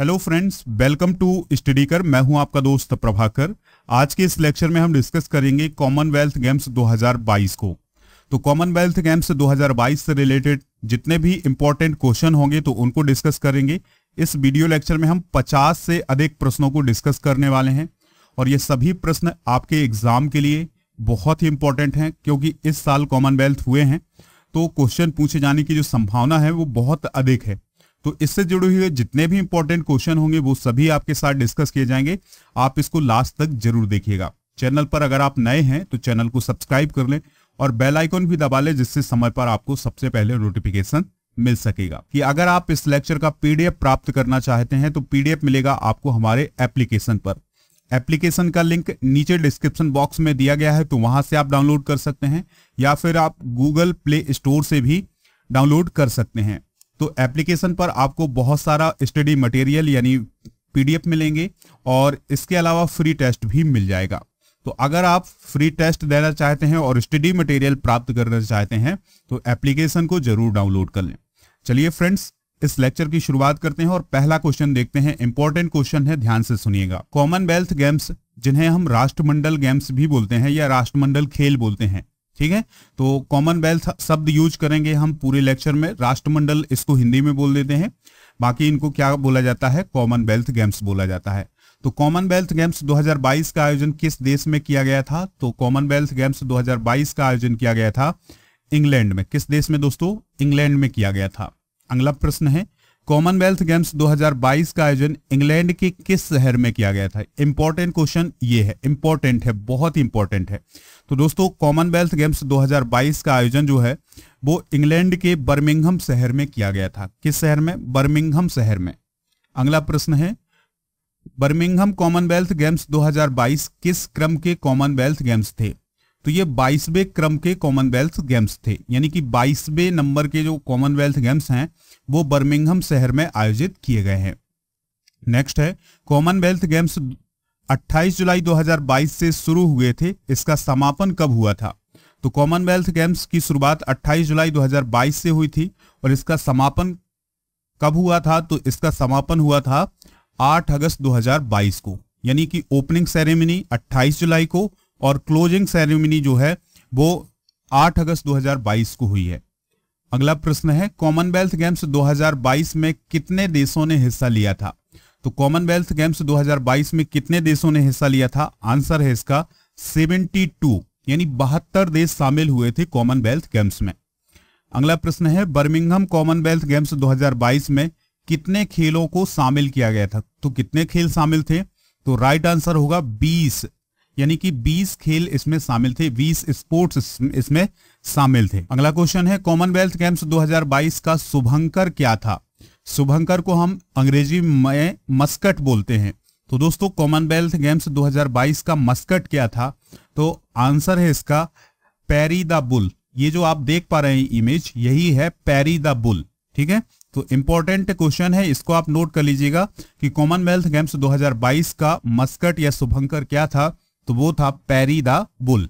hello friends welcome to study कर मैं हूं आपका दोस्त प्रभाकर आज के इस लेक्चर में हम डिस्कस करेंगे कॉमनवेल्थ गेम्स 2022 को तो कॉमनवेल्थ गेम्स 2022 से रिलेटेड जितने भी इंपॉर्टेंट क्वेश्चन होंगे तो उनको डिस्कस करेंगे इस वीडियो लेक्चर में हम 50 से अधिक प्रश्नों को डिस्कस करने वाले हैं और ये सभी प्रश्न आपके एग्जाम के लिए बहुत ही इंपॉर्टेंट हैं क्योंकि इस साल कॉमनवेल्थ हुए हैं तो क्वेश्चन पूछे जाने की जो संभावना है वो बहुत अधिक है तो इससे जुड़े हुए जितने भी इंपॉर्टेंट क्वेश्चन होंगे वो सभी आपके साथ डिस्कस किए जाएंगे आप इसको लास्ट तक जरूर देखिएगा चैनल पर अगर आप नए हैं तो चैनल को सब्सक्राइब कर लें और बेल आइकॉन भी दबा लें जिससे समय पर आपको सबसे पहले नोटिफिकेशन मिल सकेगा कि अगर आप इस लेक्चर का पीडीएफ प्राप्त करना चाहते हैं तो पीडीएफ मिलेगा आपको हमारे एप्लीकेशन पर एप्लीकेशन का लिंक नीचे डिस्क्रिप्शन बॉक्स में दिया गया है तो वहां से आप डाउनलोड कर सकते हैं या फिर आप गूगल प्ले स्टोर से भी डाउनलोड कर सकते हैं तो एप्लीकेशन पर आपको बहुत सारा स्टडी मटेरियल यानी पीडीएफ मिलेंगे और इसके अलावा फ्री टेस्ट भी मिल जाएगा तो अगर आप फ्री टेस्ट देना चाहते हैं और स्टडी मटेरियल प्राप्त करना चाहते हैं तो एप्लीकेशन को जरूर डाउनलोड कर लें चलिए फ्रेंड्स इस लेक्चर की शुरुआत करते हैं और पहला क्वेश्चन देखते हैं इंपॉर्टेंट क्वेश्चन है ध्यान से सुनिएगा कॉमनवेल्थ गेम्स जिन्हें हम राष्ट्रमंडल गेम्स भी बोलते हैं या राष्ट्रमंडल खेल बोलते हैं ठीक है तो कॉमनवेल्थ शब्द यूज करेंगे हम पूरे लेक्चर में राष्ट्रमंडल इसको हिंदी में बोल देते हैं बाकी इनको क्या बोला जाता है कॉमनवेल्थ गेम्स बोला जाता है तो कॉमनवेल्थ गेम्स 2022 का आयोजन किस देश में किया गया था तो कॉमनवेल्थ गेम्स 2022 का आयोजन किया गया था इंग्लैंड में किस देश में दोस्तों इंग्लैंड में किया गया था अगला प्रश्न है कॉमनवेल्थ गेम्स 2022 का आयोजन इंग्लैंड के किस शहर में किया गया था इंपॉर्टेंट क्वेश्चन ये है इंपॉर्टेंट है बहुत ही इंपॉर्टेंट है तो दोस्तों कॉमनवेल्थ गेम्स 2022 का आयोजन जो है वो इंग्लैंड के बर्मिंगहम शहर में किया गया था किस शहर में बर्मिंगहम शहर में अगला प्रश्न है बर्मिंगहम कॉमनवेल्थ गेम्स दो किस क्रम के कॉमनवेल्थ गेम्स थे तो ये बाईसवें क्रम के कॉमनवेल्थ गेम्स थे यानी कि बाईसवें नंबर के जो कॉमनवेल्थ गेम्स हैं वो बर्मिंगहम शहर में आयोजित किए गए हैं नेक्स्ट है कॉमनवेल्थ गेम्स 28 जुलाई 2022 से शुरू हुए थे इसका समापन कब हुआ था तो कॉमनवेल्थ गेम्स की शुरुआत 28 जुलाई 2022 से हुई थी और इसका समापन कब हुआ था तो इसका समापन हुआ था 8 अगस्त 2022 को यानी कि ओपनिंग सेरेमनी 28 जुलाई को और क्लोजिंग सेरेमनी जो है वो 8 अगस्त 2022 को हुई है अगला प्रश्न है कॉमनवेल्थ गेम्स 2022 में कितने देशों ने हिस्सा लिया था तो कॉमनवेल्थ गेम्स 2022 में कितने देशों ने हिस्सा लिया था आंसर है इसका 72 यानी बहत्तर देश शामिल हुए थे कॉमनवेल्थ गेम्स में अगला प्रश्न है बर्मिंगहम कॉमनवेल्थ गेम्स 2022 में कितने खेलों को शामिल किया गया था तो कितने खेल शामिल थे तो राइट आंसर होगा 20 यानी कि 20 खेल इसमें शामिल थे 20 स्पोर्ट्स इसमें शामिल थे अगला क्वेश्चन है कॉमनवेल्थ गेम्स 2022 का शुभंकर क्या था शुभंकर को हम अंग्रेजी में मस्कट बोलते हैं तो दोस्तों कॉमनवेल्थ गेम्स 2022 का मस्कट क्या था तो आंसर है इसका पैरी द बुल ये जो आप देख पा रहे हैं इमेज यही है पैरी द बुल ठीक है तो इंपॉर्टेंट क्वेश्चन है इसको आप नोट कर लीजिएगा कि कॉमनवेल्थ गेम्स 2022 का मस्कट या शुभंकर क्या था तो वो था पैरी द बुल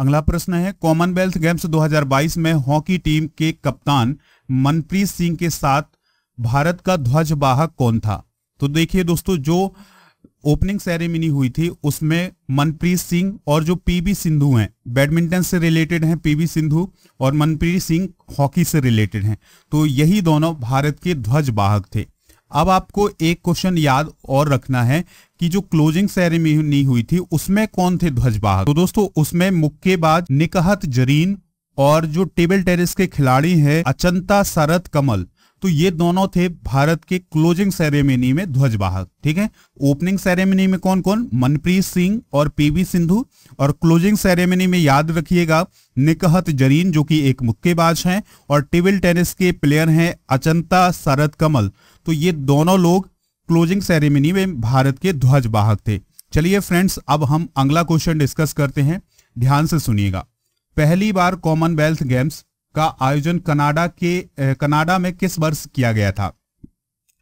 अगला प्रश्न है कॉमनवेल्थ गेम्स 2022 में हॉकी टीम के कप्तान मनप्रीत सिंह के साथ भारत का ध्वज कौन था तो देखिए दोस्तों जो ओपनिंग सेरेमनी हुई थी उसमें मनप्रीत सिंह और जो पीवी सिंधु हैं बैडमिंटन से रिलेटेड हैं पीबी सिंधु और मनप्रीत सिंह हॉकी से रिलेटेड हैं तो यही दोनों भारत के ध्वज थे अब आपको एक क्वेश्चन याद और रखना है कि जो क्लोजिंग सेरेमनी हुई थी उसमें कौन थे ध्वजवाहक तो दोस्तों उसमें मुक्केबाज निकहत जरीन और जो टेबल टेनिस के खिलाड़ी हैं अचंता शरत कमल तो ये दोनों थे भारत के क्लोजिंग सेरेमनी में ध्वजवाहक ठीक है ओपनिंग सेरेमनी में कौन कौन मनप्रीत सिंह और पीवी सिंधु और क्लोजिंग सेरेमनी में याद रखिएगा निकहत जरीन जो कि एक मुक्केबाज हैं और टेबल टेनिस के प्लेयर हैं अचंता शरद कमल तो ये दोनों लोग क्लोजिंग सेरेमनी में भारत के ध्वज वाहक थे चलिए फ्रेंड्स अब हम अगला क्वेश्चन डिस्कस करते हैं ध्यान से सुनिएगा पहली बार कॉमनवेल्थ गेम्स का आयोजन कनाडा के कनाडा में किस वर्ष किया गया था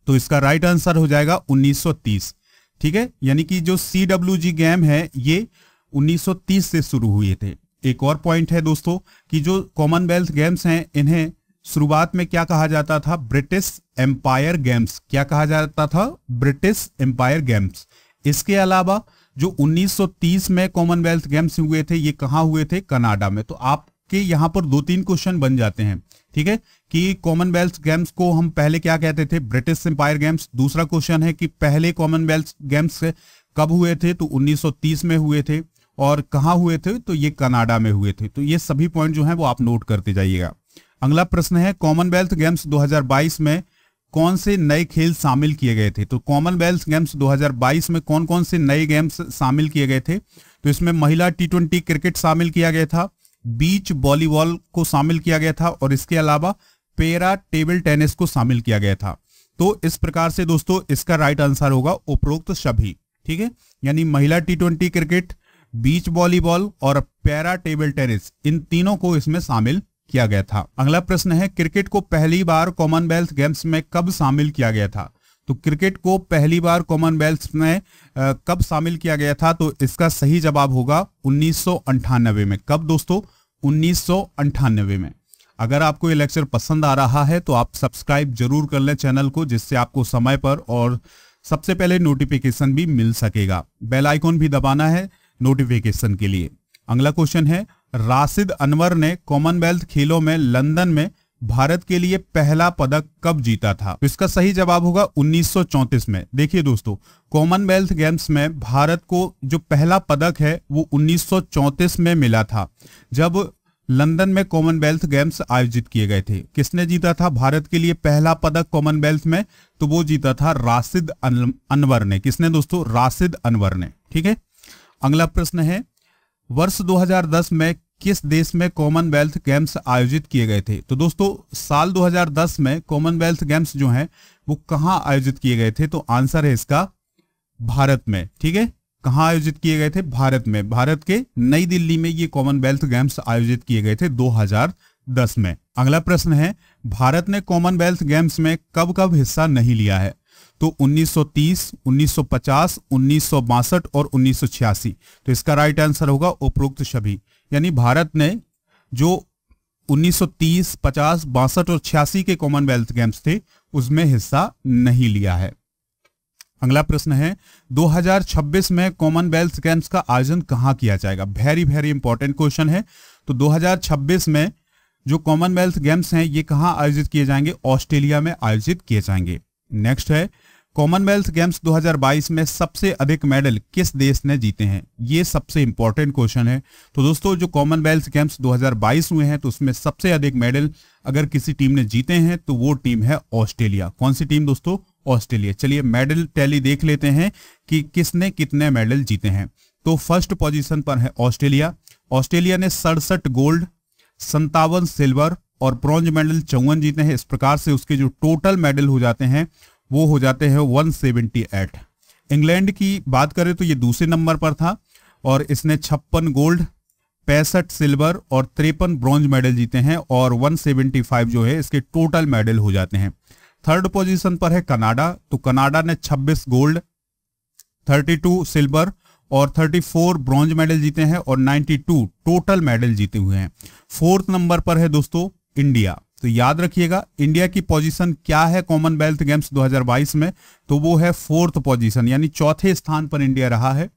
तो इसका राइट आंसर हो जाएगा 1930 ठीक है यानी कि जो सी डब्ल्यू जी गेम है ये 1930 से शुरू हुए थे एक और पॉइंट है दोस्तों कि जो कॉमनवेल्थ गेम्स हैं इन्हें शुरुआत में क्या कहा जाता था ब्रिटिश एम्पायर गेम्स क्या कहा जाता था ब्रिटिश एम्पायर गेम्स इसके अलावा जो 1930 में कॉमनवेल्थ गेम्स हुए थे ये कहाँ हुए थे कनाडा में तो आपके यहाँ पर दो तीन क्वेश्चन बन जाते हैं ठीक है कि कॉमनवेल्थ गेम्स को हम पहले क्या कहते थे ब्रिटिश एम्पायर गेम्स दूसरा क्वेश्चन है कि पहले कॉमनवेल्थ गेम्स कब हुए थे तो 1930 में हुए थे और कहाँ हुए थे तो ये कनाडा में हुए थे तो ये सभी पॉइंट जो है वो आप नोट करते जाइएगा अगला प्रश्न है कॉमनवेल्थ गेम्स 2022 में कौन से नए खेल शामिल किए गए थे तो कॉमनवेल्थ गेम्स 2022 में कौन कौन से नए गेम्स शामिल किए गए थे तो इसमें महिला टी ट्वेंटी क्रिकेट शामिल किया गया था बीच वॉलीबॉल को शामिल किया गया था और इसके अलावा पेरा टेबल टेनिस को शामिल किया गया था तो इस प्रकार से दोस्तों इसका राइट आंसर होगा उपरोक्त सभी ठीक है यानी महिला T twenty cricket beach volleyball और पैरा टेबल टेनिस इन तीनों को इसमें शामिल किया गया था अगला प्रश्न है क्रिकेट को पहली बार कॉमनवेल्थ गेम्स में कब शामिल किया गया था तो क्रिकेट को पहली बार कॉमनवेल्थ में कब शामिल किया गया था तो इसका सही जवाब होगा उन्नीस में कब दोस्तों उन्नीस में अगर आपको ये लेक्चर पसंद आ रहा है तो आप सब्सक्राइब जरूर कर लें चैनल को जिससे आपको समय पर और सबसे पहले नोटिफिकेशन भी मिल सकेगा बेल आइकॉन भी दबाना है नोटिफिकेशन के लिए अगला क्वेश्चन है राशिद अनवर ने कॉमनवेल्थ खेलों में लंदन में भारत के लिए पहला पदक कब जीता था तो इसका सही जवाब होगा 1934 में देखिए दोस्तों कॉमनवेल्थ गेम्स में भारत को जो पहला पदक है वो 1934 में मिला था जब लंदन में कॉमनवेल्थ गेम्स आयोजित किए गए थे किसने जीता था भारत के लिए पहला पदक कॉमनवेल्थ में तो वो जीता था राशिद अनवर ने किसने दोस्तों राशिद अनवर ने ठीक है अगला प्रश्न है वर्ष 2010 में किस देश में कॉमनवेल्थ गेम्स आयोजित किए गए थे तो दोस्तों साल 2010 में कॉमनवेल्थ गेम्स जो हैं वो कहाँ आयोजित किए गए थे तो आंसर है इसका भारत में ठीक है कहां आयोजित किए गए थे भारत में भारत के नई दिल्ली में ये कॉमनवेल्थ गेम्स आयोजित किए गए थे 2010 में अगला प्रश्न है भारत ने कॉमनवेल्थ गेम्स में कब कब हिस्सा नहीं लिया है तो 1930, 1950, 1962 और उन्नीस तो इसका राइट आंसर होगा उपरोक्त सभी यानी भारत ने जो 1930, 50, बासठ और छियासी के कॉमनवेल्थ गेम्स थे उसमें हिस्सा नहीं लिया है अगला प्रश्न है 2026 में कॉमनवेल्थ गेम्स का आयोजन कहां किया जाएगा वेरी वेरी इंपॉर्टेंट क्वेश्चन है तो 2026 में जो कॉमनवेल्थ गेम्स हैं ये कहां आयोजित किए जाएंगे ऑस्ट्रेलिया में आयोजित किए जाएंगे नेक्स्ट है कॉमनवेल्थ गेम्स 2022 में सबसे अधिक मेडल किस देश ने जीते हैं ये सबसे इंपॉर्टेंट क्वेश्चन है तो दोस्तों जो कॉमनवेल्थ गेम्स 2022 हुए हैं तो उसमें सबसे अधिक मेडल अगर किसी टीम ने जीते हैं तो वो टीम है ऑस्ट्रेलिया कौन सी टीम दोस्तों ऑस्ट्रेलिया चलिए मेडल टैली देख लेते हैं कि किसने कितने मेडल जीते हैं तो फर्स्ट पोजिशन पर है ऑस्ट्रेलिया ऑस्ट्रेलिया ने सड़सठ गोल्ड संतावन सिल्वर और ब्रॉन्ज मेडल चौवन जीते हैं इस प्रकार से उसके जो टोटल मेडल हो जाते हैं वो हो जाते हैं 178 इंग्लैंड की बात करें तो ये दूसरे नंबर पर था और इसने छप्पन गोल्ड पैंसठ सिल्वर और तिरपन ब्रॉन्ज मेडल जीते हैं और 175 जो है इसके टोटल मेडल हो जाते हैं थर्ड पोजीशन पर है कनाडा तो कनाडा ने 26 गोल्ड 32 सिल्वर और 34 ब्रॉन्ज मेडल जीते हैं और 92 टोटल मेडल जीते हुए हैं फोर्थ नंबर पर है दोस्तों इंडिया तो याद रखिएगा इंडिया की पोजीशन क्या है कॉमनवेल्थ गेम्स 2022 में तो वो है फोर्थ पोजीशन यानी चौथे स्थान पर इंडिया रहा है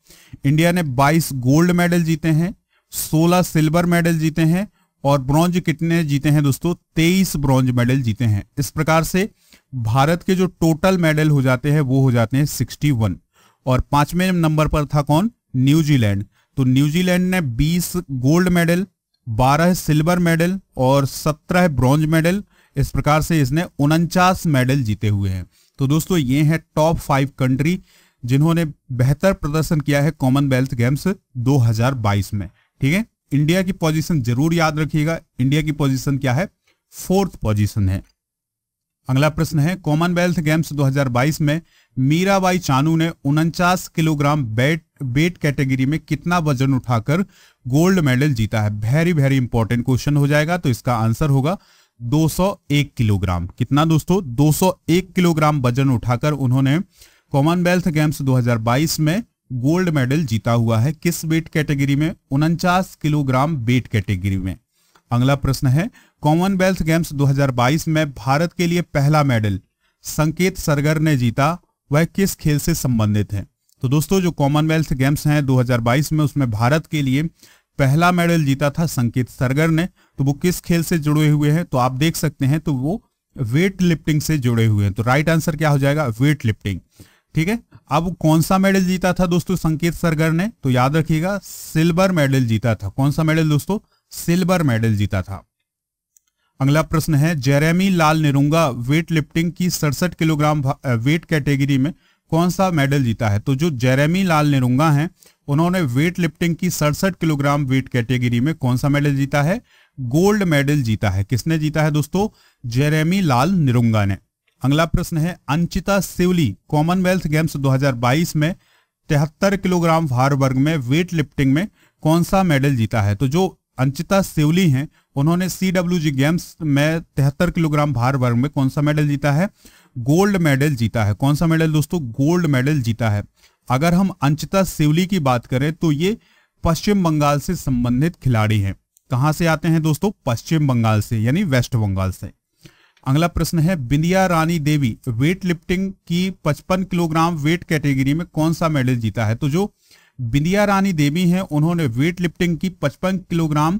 इंडिया ने 22 गोल्ड मेडल जीते हैं 16 सिल्वर मेडल जीते हैं और ब्रॉन्ज कितने जीते हैं दोस्तों 23 ब्रॉन्ज मेडल जीते हैं इस प्रकार से भारत के जो टोटल मेडल हो जाते हैं वो हो जाते हैं सिक्सटी और पांचवें नंबर पर था कौन न्यूजीलैंड तो न्यूजीलैंड ने बीस गोल्ड मेडल बारह सिल्वर मेडल और सत्रह ब्रॉन्ज मेडल इस प्रकार से इसने उनचास मेडल जीते हुए हैं तो दोस्तों ये हैं टॉप फाइव कंट्री जिन्होंने बेहतर प्रदर्शन किया है कॉमनवेल्थ गेम्स 2022 में ठीक है इंडिया की पोजीशन जरूर याद रखिएगा इंडिया की पोजीशन क्या है फोर्थ पोजीशन है अगला प्रश्न है कॉमनवेल्थ गेम्स 2022 में मीराबाई चानू ने उनचास किलोग्राम बेट बेट कैटेगरी में कितना वजन उठाकर गोल्ड मेडल जीता है वेरी वेरी इंपॉर्टेंट क्वेश्चन हो जाएगा तो इसका आंसर होगा 201 किलोग्राम कितना दोस्तों 201 किलोग्राम वजन उठाकर उन्होंने कॉमनवेल्थ गेम्स 2022 में गोल्ड मेडल जीता हुआ है किस वेट कैटेगरी में उनचास किलोग्राम वेट कैटेगरी में अगला प्रश्न है कॉमनवेल्थ गेम्स 2022 में भारत के लिए पहला मेडल संकेत सरगर ने जीता वह किस खेल से संबंधित हैं तो दोस्तों जो कॉमनवेल्थ गेम्स हैं 2022 में उसमें भारत के लिए पहला मेडल जीता था संकेत सरगर ने तो वो किस खेल से जुड़े हुए हैं तो आप देख सकते हैं तो वो वेट लिफ्टिंग से जुड़े हुए हैं तो राइट आंसर क्या हो जाएगा वेट लिफ्टिंग ठीक है अब कौन सा मेडल जीता था दोस्तों संकेत सरगर ने तो याद रखिएगा सिल्वर मेडल जीता था कौन सा मेडल दोस्तों सिल्वर मेडल जीता था अगला प्रश्न है Jeremy Lalrinnunga weightlifting की सड़सठ किलोग्राम वेट कैटेगरी में कौन सा मेडल जीता है तो जो जेरेमी लाल निरुंगा हैं उन्होंने वेट लिफ्टिंग की सड़सठ किलोग्राम वेट कैटेगरी में कौन सा मेडल जीता है गोल्ड मेडल जीता है किसने जीता है दोस्तों जेरेमी लाल निरुंगा ने अगला प्रश्न है अंचिता सिवली कॉमनवेल्थ गेम्स 2022 में तिहत्तर किलोग्राम भार वर्ग में वेट लिफ्टिंग में कौन सा मेडल जीता है तो जो अंचिता सिवली हैं उन्होंने सी डब्ल्यू जी गेम्स में तिहत्तर किलोग्राम भार वर्ग में कौन सा मेडल जीता है गोल्ड मेडल जीता है कौन सा मेडल दोस्तों गोल्ड मेडल जीता है अगर हम अंचिता सिवली की बात करें तो ये पश्चिम बंगाल से संबंधित खिलाड़ी हैं कहां से आते हैं दोस्तों पश्चिम बंगाल से यानी वेस्ट बंगाल से अगला प्रश्न है बिंदिया रानी देवी वेट लिफ्टिंग की 55 किलोग्राम वेट कैटेगरी में कौन सा मेडल जीता है तो जो बिंदिया रानी देवी हैं उन्होंने वेट लिफ्टिंग की 55 किलोग्राम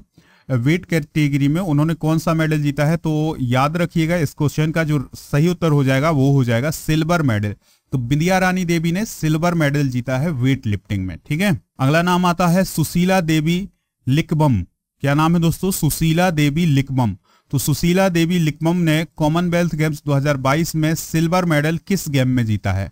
वेट कैटेगरी में उन्होंने कौन सा मेडल जीता है तो याद रखिएगा इस क्वेश्चन का जो सही उत्तर हो जाएगा वो हो जाएगा सिल्वर मेडल तो बिंदिया रानी देवी ने सिल्वर मेडल जीता है वेट लिफ्टिंग में ठीक है अगला नाम आता है सुशीला देवी लिकबम क्या नाम है दोस्तों सुशीला देवी लिकबम तो सुशीला देवी लिकबम ने कॉमनवेल्थ गेम्स 2022 में सिल्वर मेडल किस गेम में जीता है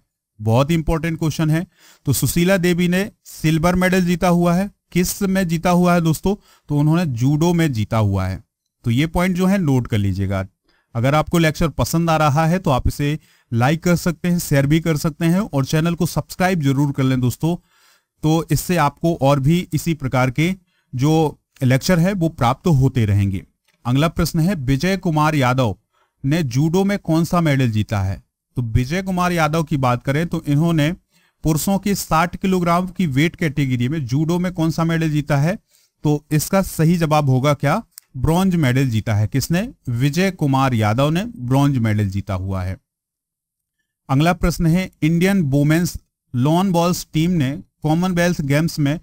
बहुत इंपॉर्टेंट क्वेश्चन है तो सुशीला देवी ने सिल्वर मेडल जीता हुआ है किस में जीता हुआ है दोस्तों तो उन्होंने जूडो में जीता हुआ है तो ये पॉइंट जो है नोट कर लीजिएगा अगर आपको लेक्चर पसंद आ रहा है तो आप इसे लाइक कर सकते हैं शेयर भी कर सकते हैं और चैनल को सब्सक्राइब जरूर कर लें दोस्तों तो इससे आपको और भी इसी प्रकार के जो लेक्चर है वो प्राप्त होते रहेंगे अगला प्रश्न है विजय कुमार यादव ने जूडो में कौन सा मेडल जीता है तो विजय कुमार यादव की बात करें तो इन्होंने पुरुषों की 60 किलोग्राम की वेट कैटेगरी में जूडो में कौन सा मेडल जीता है तो इसका सही जवाब होगा क्या ब्रॉन्ज मेडल जीता है किसने विजय कुमार यादव ने ब्रॉन्ज मेडल जीता हुआ है अगला प्रश्न है Indian women's lawn bowls team ने कॉमनवेल्थ गेम्स में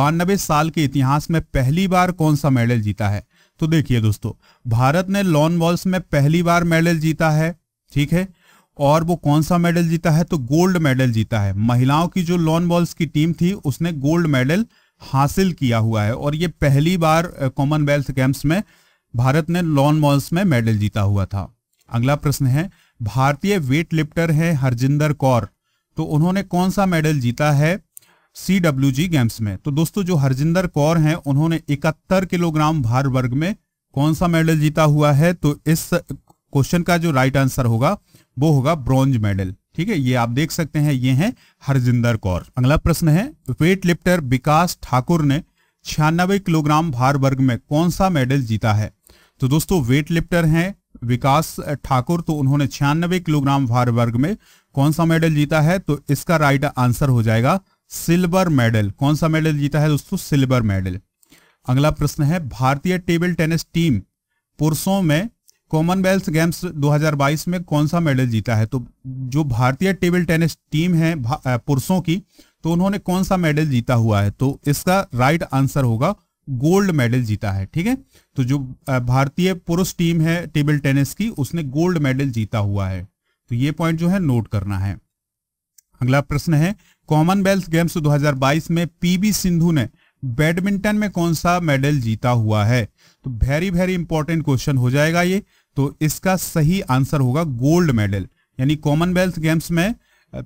बानबे साल के इतिहास में पहली बार कौन सा मेडल जीता है तो देखिए दोस्तों भारत ने लॉन बॉल्स में पहली बार मेडल जीता है ठीक है और वो कौन सा मेडल जीता है तो गोल्ड मेडल जीता है महिलाओं की जो लॉन बॉल्स की टीम थी उसने गोल्ड मेडल हासिल किया हुआ है और ये पहली बार कॉमनवेल्थ गेम्स में भारत ने लॉन बॉल्स में मेडल जीता हुआ था अगला प्रश्न है भारतीय वेट लिफ्टर है हरजिंदर कौर तो उन्होंने कौन सा मेडल जीता है सी डब्ल्यू जी गेम्स में तो दोस्तों जो हरजिंदर कौर हैं उन्होंने इकहत्तर किलोग्राम भार वर्ग में कौन सा मेडल जीता हुआ है तो इस क्वेश्चन का जो राइट आंसर होगा वो होगा ब्रॉन्ज मेडल ठीक है ये आप देख सकते हैं ये हैं हरजिंदर कौर अगला प्रश्न है वेट लिफ्टर विकास ठाकुर ने छियानबे किलोग्राम भार वर्ग में कौन सा मेडल जीता है तो दोस्तों वेट लिफ्टर हैं विकास ठाकुर तो उन्होंने छियानबे किलोग्राम भार वर्ग में कौन सा मेडल जीता है तो इसका राइट आंसर हो जाएगा सिल्वर मेडल कौन सा मेडल जीता है दोस्तों सिल्वर मेडल अगला प्रश्न है भारतीय टेबल टेनिस टीम पुरुषों में कॉमनवेल्थ गेम्स 2022 में कौन सा मेडल जीता है तो जो भारतीय टेबल टेनिस टीम है पुरुषों की तो उन्होंने कौन सा मेडल जीता हुआ है तो इसका राइट आंसर होगा गोल्ड मेडल जीता है ठीक है तो जो भारतीय पुरुष टीम है टेबल टेनिस की उसने गोल्ड मेडल जीता हुआ है तो ये पॉइंट जो है नोट करना है अगला प्रश्न है कॉमनवेल्थ गेम्स 2022 में पीवी सिंधु ने बैडमिंटन में कौन सा मेडल जीता हुआ है तो वेरी वेरी इंपॉर्टेंट क्वेश्चन हो जाएगा ये तो इसका सही आंसर होगा गोल्ड मेडल यानी कॉमनवेल्थ गेम्स में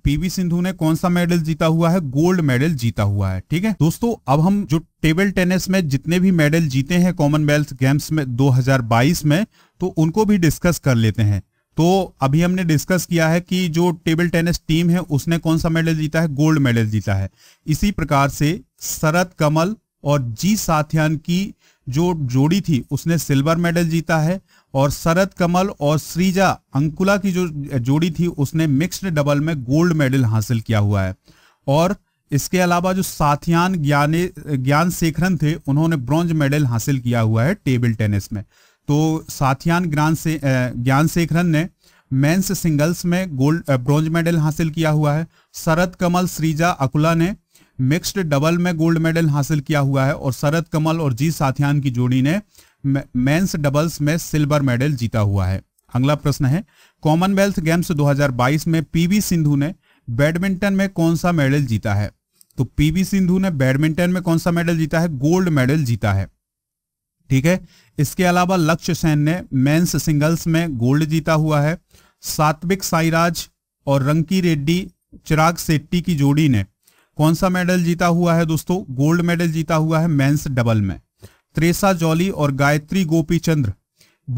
पीवी सिंधु ने कौन सा मेडल जीता हुआ है गोल्ड मेडल जीता हुआ है ठीक है दोस्तों अब हम जो टेबल टेनिस में जितने भी मेडल जीते हैं कॉमनवेल्थ गेम्स में 2022 में तो उनको भी डिस्कस कर लेते हैं तो अभी हमने डिस्कस किया है कि जो टेबल टेनिस टीम है उसने कौन सा मेडल जीता है गोल्ड मेडल जीता है इसी प्रकार से शरद कमल और जी साथियान की जो जोड़ी थी उसने सिल्वर मेडल जीता है और शरद कमल और श्रीजा अंकुला की जो जोड़ी थी उसने मिक्स्ड डबल में गोल्ड मेडल हासिल किया हुआ है और इसके अलावा जो साथियान ज्ञाने ज्ञान शेखरन थे उन्होंने ब्रॉन्ज मेडल हासिल किया हुआ है टेबल टेनिस में तो साथियान ज्ञान से ज्ञान शेखरन ने मेंस सिंगल्स में गोल्ड ब्रॉन्ज मेडल हासिल किया हुआ है शरद कमल श्रीजा अकुला ने मिक्स्ड डबल में गोल्ड मेडल हासिल किया हुआ है और शरद कमल और जी साथियान की जोड़ी ने मेंस डबल्स में सिल्वर मेडल जीता हुआ है अगला प्रश्न है कॉमनवेल्थ गेम्स 2022 में पीवी सिंधु ने बैडमिंटन में कौन सा मेडल जीता है तो पीवी सिंधु ने बैडमिंटन में कौन सा मेडल जीता है गोल्ड मेडल जीता है ठीक है इसके अलावा लक्ष्य सेन ने मेंस सिंगल्स में गोल्ड जीता हुआ है सात्विक साईराज और रंकी रेड्डी चिराग सेट्टी की जोड़ी ने कौन सा मेडल जीता हुआ है दोस्तों गोल्ड मेडल जीता हुआ है मेंस डबल में त्रेसा जॉली और गायत्री गोपीचंद्र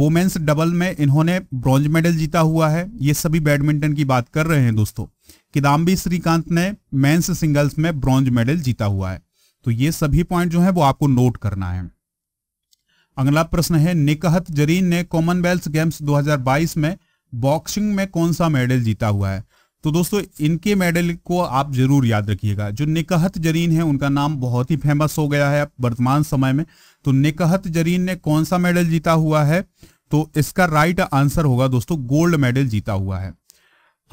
वोमेन्स डबल में इन्होंने ब्रॉन्ज मेडल जीता हुआ है ये सभी बैडमिंटन की बात कर रहे हैं दोस्तों किदाम्बी श्रीकांत ने मेंस सिंगल्स में ब्रॉन्ज मेडल जीता हुआ है तो ये सभी पॉइंट जो है वो आपको नोट करना है अगला प्रश्न है निकहत जरीन ने कॉमनवेल्थ गेम्स 2022 में बॉक्सिंग में कौन सा मेडल जीता हुआ है तो दोस्तों इनके मेडल को आप जरूर याद रखिएगा जो निकहत जरीन है उनका नाम बहुत ही फेमस हो गया है वर्तमान समय में तो निकहत जरीन ने कौन सा मेडल जीता हुआ है तो इसका राइट आंसर होगा दोस्तों गोल्ड मेडल जीता हुआ है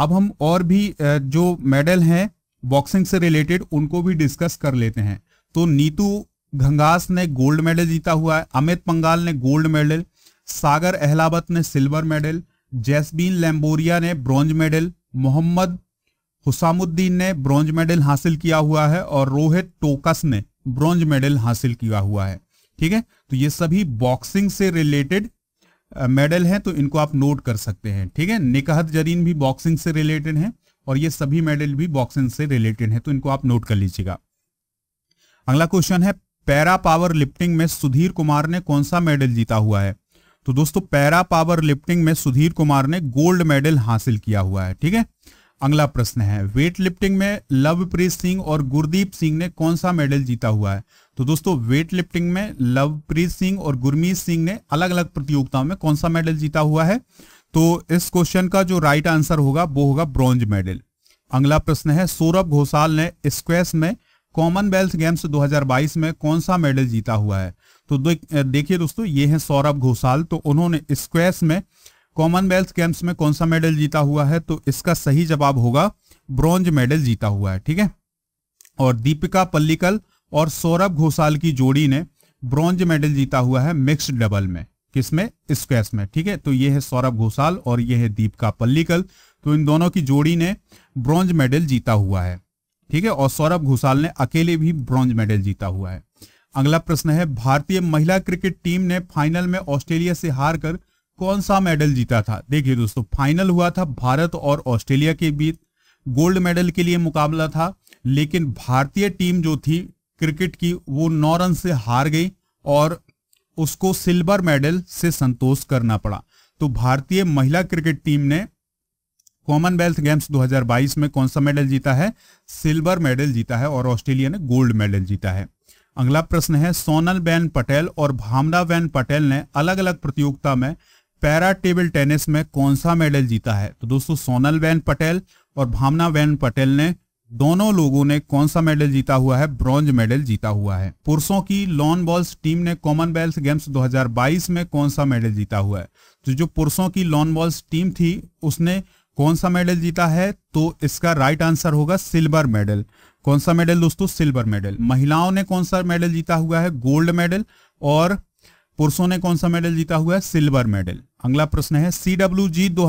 अब हम और भी जो मेडल हैं बॉक्सिंग से रिलेटेड उनको भी डिस्कस कर लेते हैं तो नीतू घंगास ने गोल्ड मेडल जीता हुआ है अमित पंगाल ने गोल्ड मेडल सागर अहलावत ने सिल्वर मेडल जैसबीन लैम्बोरिया ने ब्रॉन्ज मेडल मोहम्मद हुसामुद्दीन ने ब्रॉन्ज मेडल हासिल किया हुआ है और रोहित टोकस ने ब्रॉन्ज मेडल हासिल किया हुआ है ठीक है तो ये सभी बॉक्सिंग से रिलेटेड मेडल हैं तो इनको आप नोट कर सकते हैं ठीक है निकाहत जरीन भी बॉक्सिंग से रिलेटेड हैं और ये सभी मेडल भी बॉक्सिंग से रिलेटेड हैं तो इनको आप नोट कर लीजिएगा अगला क्वेश्चन है पैरा पावर लिफ्टिंग में सुधीर कुमार ने कौन सा मेडल जीता हुआ है तो दोस्तों पैरा पावर लिफ्टिंग में सुधीर कुमार ने गोल्ड मेडल हासिल किया हुआ है ठीक है अगला प्रश्न है वेट लिफ्टिंग में लवप्रीत सिंह और गुरदीप सिंह ने कौन सा मेडल जीता हुआ है तो दोस्तों वेट लिफ्टिंग में लवप्रीत सिंह और गुरमीत सिंह ने अलग अलग प्रतियोगिताओं में कौन सा मेडल जीता हुआ है तो इस क्वेश्चन का जो राइट आंसर होगा वो होगा ब्रॉन्ज मेडल अगला प्रश्न है सौरभ घोषाल ने स्क्वेस में कॉमनवेल्थ गेम्स 2022 में कौन सा मेडल जीता हुआ है तो देखिए दोस्तों ये हैं सौरभ घोषाल तो उन्होंने स्क्वेस में कॉमनवेल्थ गेम्स में कौन सा मेडल जीता हुआ है तो इसका सही जवाब होगा ब्रॉन्ज मेडल जीता हुआ है ठीक है और दीपिका पल्लिकल और सौरभ घोषाल की जोड़ी ने ब्रॉन्ज मेडल जीता हुआ है मिक्स डबल में किसमें स्क्वेस में ठीक है तो ये है सौरभ घोषाल और ये है दीपिका पल्लिकल तो इन दोनों की जोड़ी ने ब्रॉन्ज मेडल जीता हुआ है ठीक है और सौरभ घोषाल ने अकेले भी ब्रॉन्ज मेडल जीता हुआ है अगला प्रश्न है भारतीय महिला क्रिकेट टीम ने फाइनल में ऑस्ट्रेलिया से हारकर कौन सा मेडल जीता था देखिए दोस्तों फाइनल हुआ था भारत और ऑस्ट्रेलिया के बीच गोल्ड मेडल के लिए मुकाबला था लेकिन भारतीय टीम जो थी क्रिकेट की वो नौ रन से हार गई और उसको सिल्वर मेडल से संतोष करना पड़ा तो भारतीय महिला क्रिकेट टीम ने कॉमनवेल्थ गेम्स 2022 में कौन सा मेडल जीता है सिल्वर मेडल जीता है और ऑस्ट्रेलिया ने गोल्ड मेडल जीता है अगला प्रश्न है सोनल बैन पटेल और भामना बैन पटेल ने अलग अलग प्रतियोगिता में पैरा टेबल टेनिस में कौन सा मेडल जीता है तो दोस्तों सोनल वैन पटेल और भावना वैन पटेल ने दोनों लोगों ने कौन सा मेडल जीता हुआ है ब्रॉन्ज मेडल जीता हुआ है पुरुषों की लॉन बॉल्स टीम ने कॉमनवेल्थ गेम्स 2022 में कौन सा मेडल जीता हुआ है तो जो पुरुषों की लॉन बॉल्स टीम थी उसने कौन सा मेडल जीता है तो इसका राइट आंसर होगा सिल्वर मेडल कौन सा मेडल दोस्तों सिल्वर मेडल महिलाओं ने कौन सा मेडल जीता हुआ है गोल्ड मेडल और पुरुषों ने कौन सा मेडल जीता हुआ है सिल्वर मेडल अगला प्रश्न है सी डब्ल्यू जी दो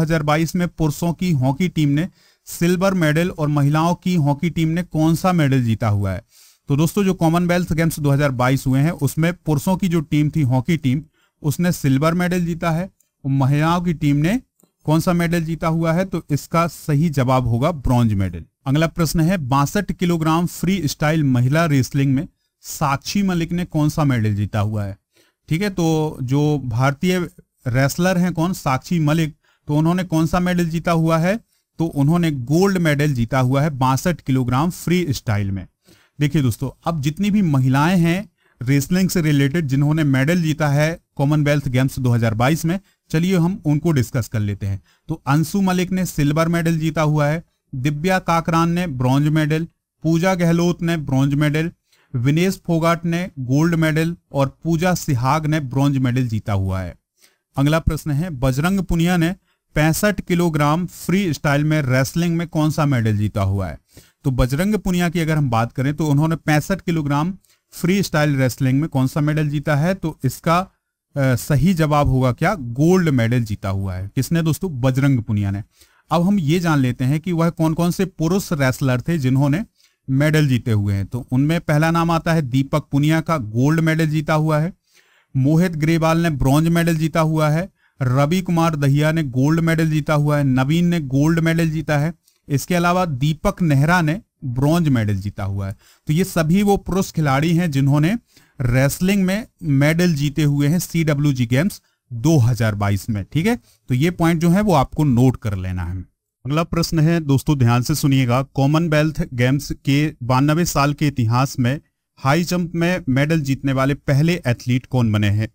में पुरुषों की हॉकी टीम ने सिल्वर मेडल और महिलाओं की हॉकी टीम ने कौन सा मेडल जीता हुआ है तो दोस्तों जो कॉमनवेल्थ गेम्स 2022 हुए हैं उसमें पुरुषों की जो टीम थी हॉकी टीम उसने सिल्वर मेडल जीता है और महिलाओं की टीम ने कौन सा मेडल जीता हुआ है तो इसका सही जवाब होगा ब्रॉन्ज मेडल अगला प्रश्न है बासठ किलोग्राम फ्री स्टाइल महिला रेसलिंग में साक्षी मलिक ने कौन सा मेडल जीता हुआ है ठीक है तो जो भारतीय रेसलर हैं कौन साक्षी मलिक तो उन्होंने कौन सा मेडल जीता हुआ है तो उन्होंने गोल्ड मेडल जीता हुआ है बासठ किलोग्राम फ्री स्टाइल में देखिए दोस्तों अब जितनी भी महिलाएं हैं रेसलिंग से रिलेटेड जिन्होंने मेडल जीता है कॉमनवेल्थ गेम्स 2022 में चलिए हम उनको डिस्कस कर लेते हैं तो अंशु मलिक ने सिल्वर मेडल जीता हुआ है दिव्या काकरान ने ब्रॉन्ज मेडल पूजा गहलोत ने ब्रॉन्ज मेडल विनेश फोगाट ने गोल्ड मेडल और पूजा सिहाग ने ब्रॉन्ज मेडल जीता हुआ है अगला प्रश्न है बजरंग पुनिया ने पैंसठ किलोग्राम फ्री स्टाइल में रेसलिंग में कौन सा मेडल जीता हुआ है तो बजरंग पुनिया की अगर हम बात करें तो उन्होंने पैंसठ किलोग्राम फ्री स्टाइल रेसलिंग में कौन सा मेडल जीता है तो इसका आ, सही जवाब होगा क्या गोल्ड मेडल जीता हुआ है किसने दोस्तों बजरंग पुनिया ने अब हम ये जान लेते हैं कि वह कौन कौन से पुरुष रेसलर थे जिन्होंने मेडल जीते हुए हैं तो उनमें पहला नाम आता है दीपक पुनिया का गोल्ड मेडल जीता हुआ है मोहित ग्रेवाल ने ब्रॉन्ज मेडल जीता हुआ है रवि कुमार दहिया ने गोल्ड मेडल जीता हुआ है नवीन ने गोल्ड मेडल जीता है इसके अलावा दीपक नेहरा ने ब्रॉन्ज मेडल जीता हुआ है तो ये सभी वो पुरुष खिलाड़ी हैं जिन्होंने रेसलिंग में मेडल जीते हुए हैं सी डब्ल्यू जी गेम्स 2022 में ठीक है तो ये पॉइंट जो है वो आपको नोट कर लेना है अगला प्रश्न है दोस्तों ध्यान से सुनिएगा कॉमनवेल्थ गेम्स के बानवे साल के इतिहास में हाई जंप में मेडल जीतने वाले पहले एथलीट कौन बने हैं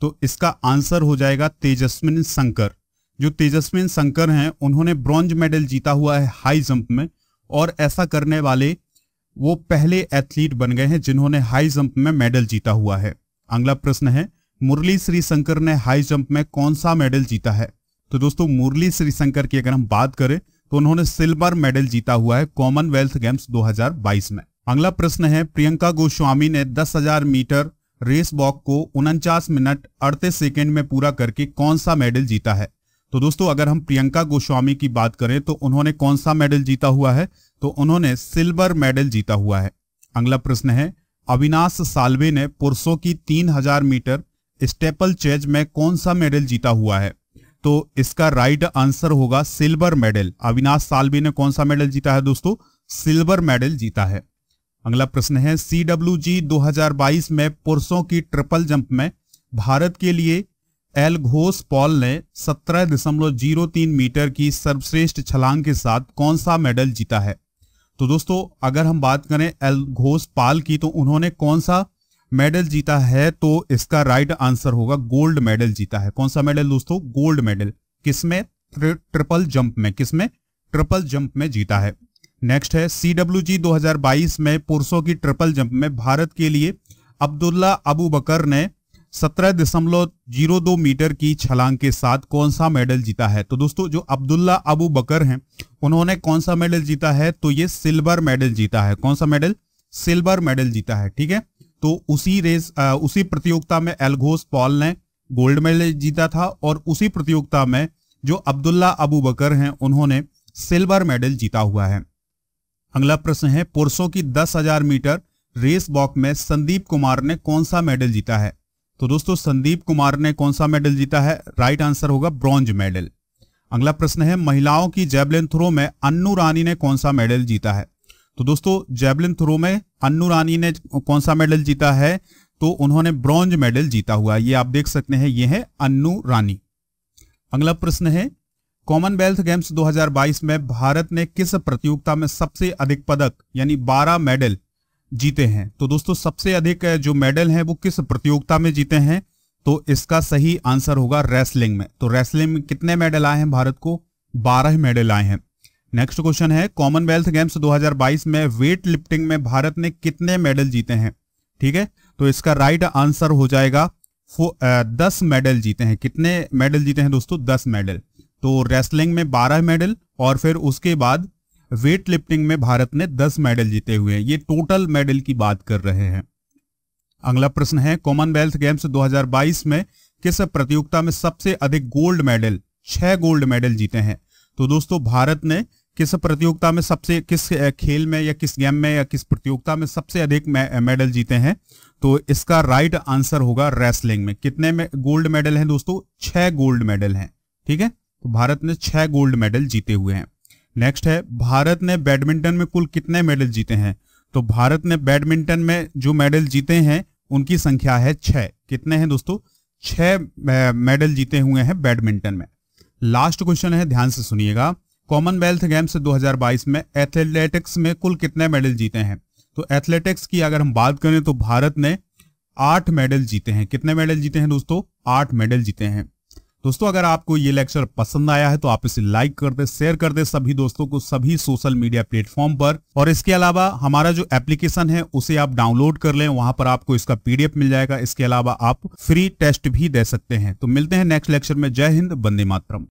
तो इसका आंसर हो जाएगा तेजस्विन शंकर जो तेजस्विन शंकर हैं उन्होंने ब्रॉन्ज मेडल जीता हुआ है हाई जंप में और ऐसा करने वाले वो पहले एथलीट बन गए हैं जिन्होंने हाई जंप में मेडल जीता हुआ है अगला प्रश्न है मुरली श्री शंकर ने हाई जंप में कौन सा मेडल जीता है तो दोस्तों मुरली श्रीशंकर की अगर हम बात करें तो उन्होंने सिल्वर मेडल जीता हुआ है कॉमनवेल्थ गेम्स 2022 में अगला प्रश्न है प्रियंका गोस्वामी ने 10,000 मीटर रेस वॉक को उनचास मिनट अड़तीस सेकेंड में पूरा करके कौन सा मेडल जीता है तो दोस्तों अगर हम प्रियंका गोस्वामी की बात करें तो उन्होंने कौन सा मेडल जीता हुआ है तो उन्होंने सिल्वर मेडल जीता हुआ है अगला प्रश्न है अविनाश साल्वे ने पुरुषों की 3000 मीटर स्टेपल चेज में कौन सा मेडल जीता हुआ है तो इसका राइट आंसर होगा सिल्वर मेडल अविनाश सालवी ने कौन सा मेडल जीता है दोस्तों सिल्वर मेडल जीता है अगला प्रश्न है सी डब्ल्यू जी दो में पुरुषों की ट्रिपल जंप में भारत के लिए एल घोष पॉल ने 17.03 मीटर की सर्वश्रेष्ठ छलांग के साथ कौन सा मेडल जीता है तो दोस्तों अगर हम बात करें एल घोष पाल की तो उन्होंने कौन सा मेडल जीता है तो इसका राइट आंसर होगा गोल्ड मेडल जीता है कौन सा मेडल दोस्तों गोल्ड मेडल किसमें ट्रिपल जंप में किसमें ट्रिपल जंप में जीता है नेक्स्ट है सी डब्ल्यू जी दो में पुरुषों की ट्रिपल जंप में भारत के लिए अब्दुल्ला अबू बकर ने सत्रह दशमलव जीरो दो मीटर की छलांग के साथ कौन सा मेडल जीता है तो दोस्तों जो अब्दुल्ला अबू बकर हैं उन्होंने कौन सा मेडल जीता है तो ये सिल्वर मेडल जीता है कौन सा मेडल सिल्वर मेडल जीता है ठीक है तो उसी रेस उसी प्रतियोगिता में एल्घोस पॉल ने गोल्ड मेडल जीता था और उसी प्रतियोगिता में जो अब्दुल्ला अबू बकर हैं उन्होंने सिल्वर मेडल जीता हुआ है अगला प्रश्न है पुरुषों की दस हजार मीटर रेस वॉक में संदीप कुमार ने कौन सा मेडल जीता है तो दोस्तों संदीप कुमार ने कौन सा मेडल जीता है राइट आंसर होगा ब्रॉन्ज मेडल अगला प्रश्न है महिलाओं की जेबलिन थ्रो में अन्नू रानी ने कौन सा मेडल जीता है तो दोस्तों जेबलिन थ्रो में अन्नू रानी ने कौन सा मेडल जीता है तो उन्होंने ब्रॉन्ज मेडल जीता हुआ ये आप देख सकते हैं ये है अन्नू रानी अगला प्रश्न है कॉमनवेल्थ गेम्स 2022 में भारत ने किस प्रतियोगिता में सबसे अधिक पदक यानी 12 मेडल जीते हैं तो दोस्तों सबसे अधिक जो मेडल हैं वो किस प्रतियोगिता में जीते हैं तो इसका सही आंसर होगा रेसलिंग में तो रेसलिंग में कितने मेडल आए हैं भारत को 12 मेडल आए हैं नेक्स्ट क्वेश्चन है कॉमनवेल्थ गेम्स 2022 में वेट लिफ्टिंग में भारत ने कितने मेडल जीते हैं ठीक है तो इसका राइट आंसर हो जाएगा दस मेडल जीते हैं कितने मेडल जीते हैं दोस्तों दस मेडल तो रेसलिंग में बारह मेडल और फिर उसके बाद वेट लिफ्टिंग में भारत ने दस मेडल जीते हुए ये टोटल मेडल की बात कर रहे हैं अगला प्रश्न है कॉमनवेल्थ गेम्स 2022 में किस प्रतियोगिता में सबसे अधिक गोल्ड मेडल छह गोल्ड मेडल जीते हैं तो दोस्तों भारत ने किस प्रतियोगिता में सबसे किस खेल में या किस गेम में या किस प्रतियोगिता में सबसे अधिक मेडल जीते हैं तो इसका राइट आंसर होगा रेसलिंग में कितने में गोल्ड मेडल हैं दोस्तों छह गोल्ड मेडल हैं ठीक है तो भारत ने छह गोल्ड मेडल जीते हुए हैं नेक्स्ट है भारत ने बैडमिंटन में कुल कितने मेडल जीते हैं तो भारत ने बैडमिंटन में जो मेडल जीते हैं उनकी संख्या है छह कितने हैं दोस्तों छह मेडल जीते हुए हैं बैडमिंटन में लास्ट क्वेश्चन है ध्यान से सुनिएगा कॉमनवेल्थ गेम्स 2022 में एथलेटिक्स में कुल कितने मेडल जीते हैं तो एथलेटिक्स की अगर हम बात करें तो भारत ने आठ मेडल जीते हैं कितने मेडल जीते हैं दोस्तों आठ मेडल जीते हैं दोस्तों अगर आपको ये लेक्चर पसंद आया है तो आप इसे लाइक कर दे शेयर कर दे सभी दोस्तों को सभी सोशल मीडिया प्लेटफॉर्म पर और इसके अलावा हमारा जो एप्लीकेशन है उसे आप डाउनलोड कर लें वहां पर आपको इसका पीडीएफ मिल जाएगा इसके अलावा आप फ्री टेस्ट भी दे सकते हैं तो मिलते हैं नेक्स्ट लेक्चर में जय हिंद बंदे मातरम